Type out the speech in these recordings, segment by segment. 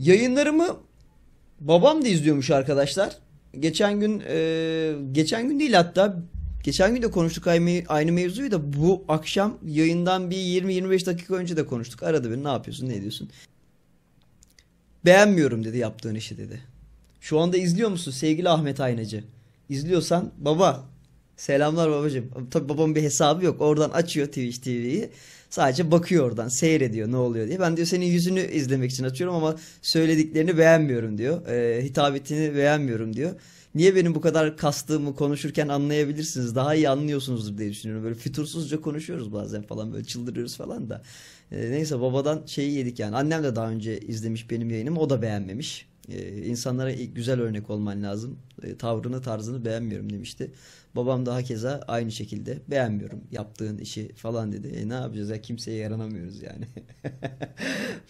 Yayınlarımı babam da izliyormuş arkadaşlar. Geçen gün e, geçen gün değil hatta geçen gün de konuştuk aynı, aynı mevzuyu da bu akşam yayından bir 20-25 dakika önce de konuştuk. Aradı beni ne yapıyorsun ne ediyorsun. Beğenmiyorum dedi yaptığın işi dedi. Şu anda izliyor musun sevgili Ahmet Aynacı? İzliyorsan baba Selamlar babacığım. Tabii babamın bir hesabı yok. Oradan açıyor Twitch TV'yi. Sadece bakıyor oradan seyrediyor ne oluyor diye. Ben diyor senin yüzünü izlemek için açıyorum ama söylediklerini beğenmiyorum diyor. Ee, hitabetini beğenmiyorum diyor. Niye benim bu kadar kastığımı konuşurken anlayabilirsiniz. Daha iyi anlıyorsunuzdur diye düşünüyorum. Böyle fütursuzca konuşuyoruz bazen falan böyle çıldırıyoruz falan da. Ee, neyse babadan şeyi yedik yani. Annem de daha önce izlemiş benim yayınımı. O da beğenmemiş e, insanlara güzel örnek olman lazım. Ee, tavrını tarzını beğenmiyorum demişti. Babam da keza aynı şekilde beğenmiyorum yaptığın işi falan dedi. E, ne yapacağız ya kimseye yaranamıyoruz yani.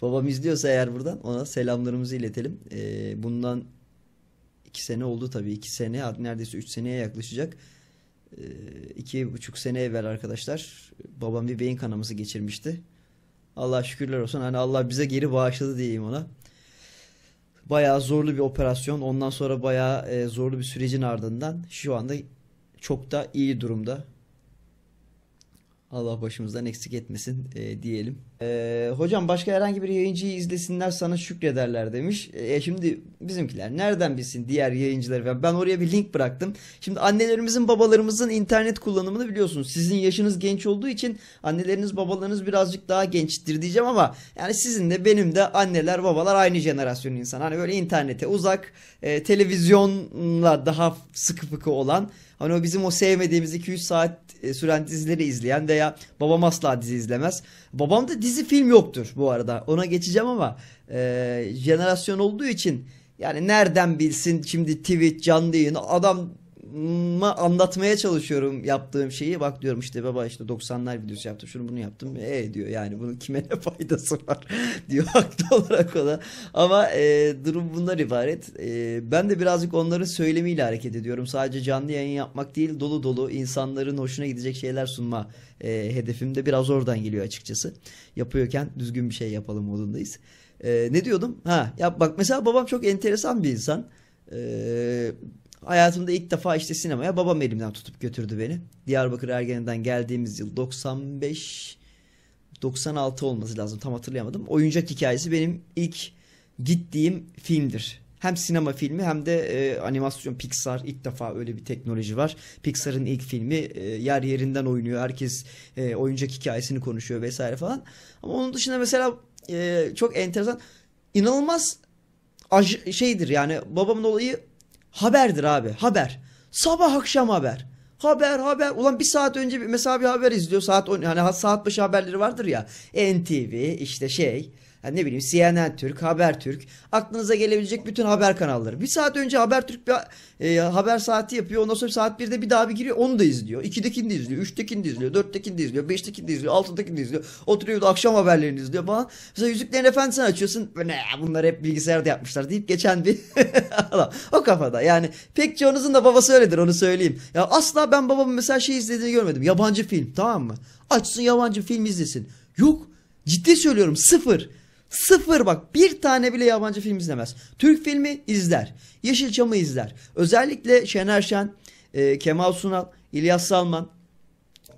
Babam izliyorsa eğer buradan ona selamlarımızı iletelim. E, bundan iki sene oldu tabii. iki sene neredeyse üç seneye yaklaşacak. E, iki buçuk sene evvel arkadaşlar babam bir beyin kanaması geçirmişti. Allah şükürler olsun. Hani Allah bize geri bağışladı diyeyim ona bayağı zorlu bir operasyon. Ondan sonra bayağı e, zorlu bir sürecin ardından şu anda çok da iyi durumda. Allah başımızdan eksik etmesin e, diyelim. E, hocam başka herhangi bir yayıncıyı izlesinler sana şükrederler demiş. E, e, şimdi bizimkiler nereden bilsin diğer yayıncıları? Ben oraya bir link bıraktım. Şimdi annelerimizin babalarımızın internet kullanımını biliyorsunuz. Sizin yaşınız genç olduğu için anneleriniz babalarınız birazcık daha gençtir diyeceğim ama yani sizin de benim de anneler babalar aynı jenerasyon insan. Hani böyle internete uzak e, televizyonla daha sıkı fıkı olan hani o bizim o sevmediğimiz 2-3 saat e, süren dizileri izleyen ve veya babam asla dizi izlemez. Babamda dizi film yoktur bu arada. Ona geçeceğim ama e, jenerasyon olduğu için yani nereden bilsin şimdi tweet canlı yayın adam ma anlatmaya çalışıyorum yaptığım şeyi. Bak diyorum işte baba işte 90'lar videosu yaptım şunu bunu yaptım. E diyor yani bunun kime ne faydası var diyor haklı olarak ona. Ama e, durum bunlar ibaret. E, ben de birazcık onların söylemiyle hareket ediyorum. Sadece canlı yayın yapmak değil dolu dolu insanların hoşuna gidecek şeyler sunma e, hedefim de biraz oradan geliyor açıkçası. Yapıyorken düzgün bir şey yapalım modundayız. E, ne diyordum? Ha ya bak mesela babam çok enteresan bir insan. Ee, Hayatımda ilk defa işte sinemaya babam elimden tutup götürdü beni. Diyarbakır Ergen'den geldiğimiz yıl 95 96 olması lazım tam hatırlayamadım. Oyuncak hikayesi benim ilk gittiğim filmdir. Hem sinema filmi hem de e, animasyon Pixar ilk defa öyle bir teknoloji var. Pixar'ın ilk filmi e, yer yerinden oynuyor. Herkes e, oyuncak hikayesini konuşuyor vesaire falan. Ama onun dışında mesela e, çok enteresan inanılmaz şeydir yani babamın olayı Haberdir abi haber. Sabah akşam haber. Haber haber. Ulan bir saat önce bir, mesela bir haber izliyor. Saat 10 hani saat başı haberleri vardır ya. NTV işte şey yani ne bileyim CNN Türk, Haber Türk aklınıza gelebilecek bütün haber kanalları. Bir saat önce Haber Türk bir e, haber saati yapıyor. Ondan sonra saat 1'de bir daha bir giriyor. Onu da izliyor. 2'dekini de izliyor. 3'tekini de izliyor. 4'tekini de izliyor. 5'tekini de izliyor. 6'dakini de izliyor. Oturuyor da akşam haberlerini izliyor falan. Mesela Yüzüklerin Efendisi'ni açıyorsun. Ne bunlar hep bilgisayarda yapmışlar deyip geçen bir adam. o kafada. Yani pek çoğunuzun da babası öyledir onu söyleyeyim. Ya asla ben babamın mesela şey izlediğini görmedim. Yabancı film tamam mı? Açsın yabancı film izlesin. Yok. Ciddi söylüyorum sıfır. Sıfır bak bir tane bile yabancı film izlemez. Türk filmi izler. Yeşilçam'ı izler. Özellikle Şener Şen, e, Kemal Sunal, İlyas Salman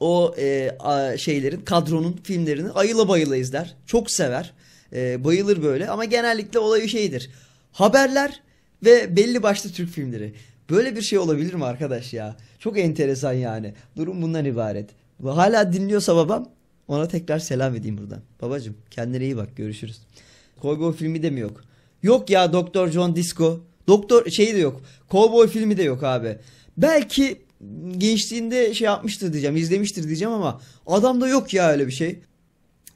o e, a, şeylerin kadronun filmlerini ayıla bayıla izler. Çok sever. E, bayılır böyle ama genellikle olayı şeydir. Haberler ve belli başlı Türk filmleri. Böyle bir şey olabilir mi arkadaş ya? Çok enteresan yani. Durum bundan ibaret. Hala dinliyorsa babam ona tekrar selam edeyim buradan. Babacım kendine iyi bak görüşürüz. Cowboy filmi de mi yok? Yok ya Doktor John Disco. Doktor şey de yok. Cowboy filmi de yok abi. Belki gençliğinde şey yapmıştır diyeceğim, izlemiştir diyeceğim ama adamda yok ya öyle bir şey.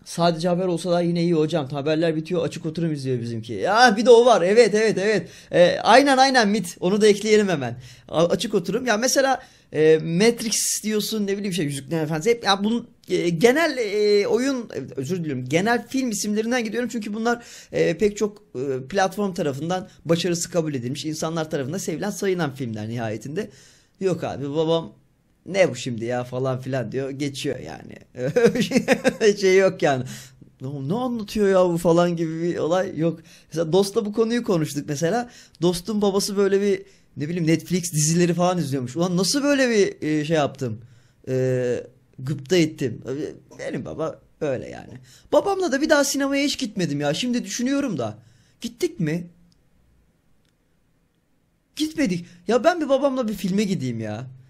Sadece haber olsa da yine iyi hocam. Haberler bitiyor açık oturum izliyor bizimki. Ya bir de o var. Evet evet evet. E, aynen aynen mit. Onu da ekleyelim hemen. A, açık oturum. Ya mesela e, Matrix diyorsun ne bileyim şey Yüzükler Efendisi. Hep ya bunun e, genel e, oyun e, özür diliyorum. Genel film isimlerinden gidiyorum çünkü bunlar e, pek çok e, platform tarafından başarısı kabul edilmiş. insanlar tarafından sevilen sayılan filmler nihayetinde. Yok abi babam ne bu şimdi ya falan filan diyor geçiyor yani şey yok yani ne anlatıyor ya bu falan gibi bir olay yok. Mesela dostla bu konuyu konuştuk mesela. Dostun babası böyle bir ne bileyim Netflix dizileri falan izliyormuş. Ulan nasıl böyle bir e, şey yaptım? Ee, gıpta ettim. Benim baba öyle yani. Babamla da bir daha sinemaya hiç gitmedim ya. Şimdi düşünüyorum da. Gittik mi? Gitmedik. Ya ben bir babamla bir filme gideyim ya.